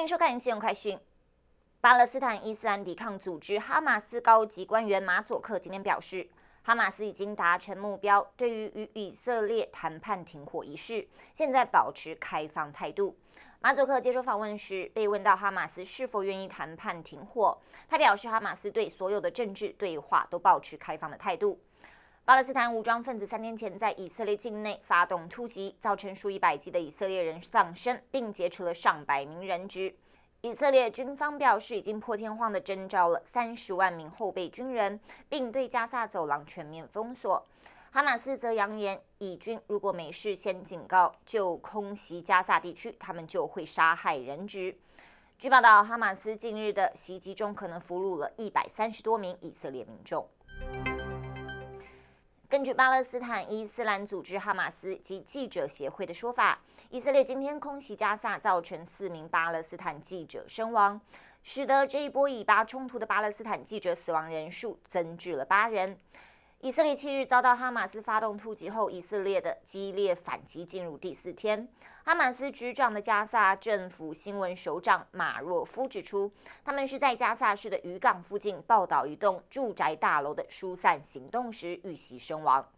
欢迎收看《新闻快讯》。巴勒斯坦伊斯兰抵抗组织哈马斯高级官员马佐克今天表示，哈马斯已经达成目标，对于与以色列谈判停火一事，现在保持开放态度。马佐克接受访问时被问到哈马斯是否愿意谈判停火，他表示，哈马斯对所有的政治对话都保持开放的态度。巴勒斯坦武装分子三天前在以色列境内发动突袭，造成数以百计的以色列人丧生，并劫持了上百名人质。以色列军方表示，已经破天荒地征召了三十万名后备军人，并对加萨走廊全面封锁。哈马斯则扬言，以军如果没事先警告就空袭加萨地区，他们就会杀害人质。据报道，哈马斯近日的袭击中可能俘虏了一百三十多名以色列民众。根据巴勒斯坦伊斯兰组织哈马斯及记者协会的说法，以色列今天空袭加萨，造成四名巴勒斯坦记者身亡，使得这一波以巴冲突的巴勒斯坦记者死亡人数增至了八人。以色列七日遭到哈马斯发动突袭后，以色列的激烈反击进入第四天。哈马斯局长的加萨政府新闻首长马若夫指出，他们是在加萨市的渔港附近报道一栋住宅大楼的疏散行动时遇袭身亡。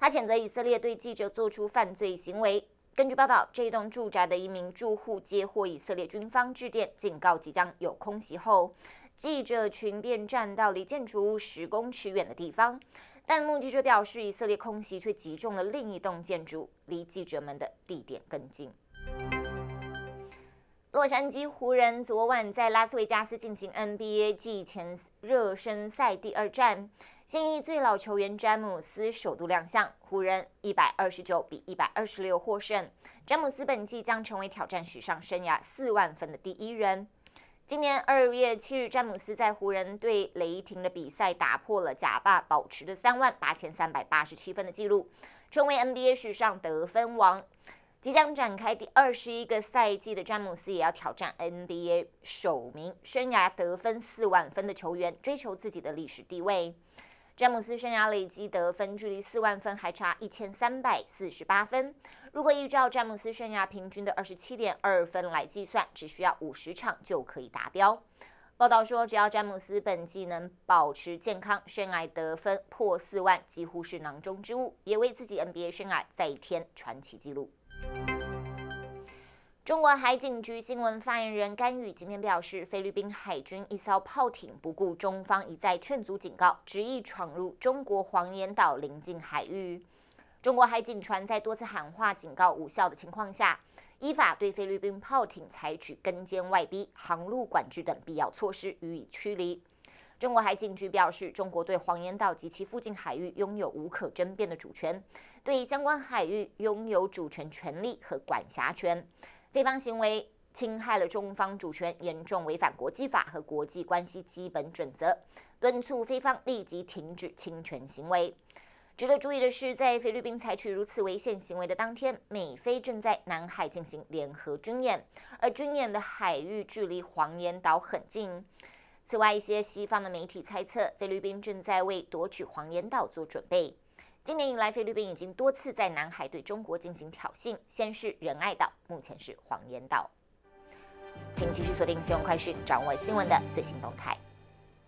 他谴责以色列对记者做出犯罪行为。根据报道，这栋住宅的一名住户接获以色列军方致电警告即将有空袭后，记者群便站到离建筑物十公尺远的地方。但目击者表示，以色列空袭却击中了另一栋建筑，离记者们的地点更近。洛杉矶湖人昨晚在拉斯维加斯进行 NBA 季前热身赛第二战，现役最老球员詹姆斯首度亮相，湖人一百二十九比一百二十六获胜。詹姆斯本季将成为挑战史上生涯四万分的第一人。今年二月七日，詹姆斯在湖人对雷霆的比赛打破了贾巴保持的三万八千三百八十七分的记录，成为 NBA 史上得分王。即将展开第二十一个赛季的詹姆斯也要挑战 NBA 首名生涯得分四万分的球员，追求自己的历史地位。詹姆斯生涯累积得分距离四万分还差一千三百四十八分。如果依照詹姆斯生涯平均的二十七点二分来计算，只需要五十场就可以达标。报道说，只要詹姆斯本季能保持健康，生涯得分破四万几乎是囊中之物，也为自己 NBA 生涯再添传奇纪录。中国海警局新闻发言人甘宇今天表示，菲律宾海军一艘炮艇不顾中方一再劝阻警告，执意闯入中国黄岩岛临近海域。中国海警船在多次喊话警告无效的情况下，依法对菲律宾炮艇采取跟监外逼、航路管制等必要措施予以驱离。中国海警局表示，中国对黄岩岛及其附近海域拥有无可争辩的主权，对相关海域拥有主权权利和管辖权。菲方行为侵害了中方主权，严重违反国际法和国际关系基本准则，敦促菲方立即停止侵权行为。值得注意的是，在菲律宾采取如此危险行为的当天，美菲正在南海进行联合军演，而军演的海域距离黄岩岛很近。此外，一些西方的媒体猜测，菲律宾正在为夺取黄岩岛做准备。今年以来，菲律宾已经多次在南海对中国进行挑衅，先是仁爱岛，目前是黄岩岛。请继续锁定《新闻快讯》，掌握新闻的最新动态。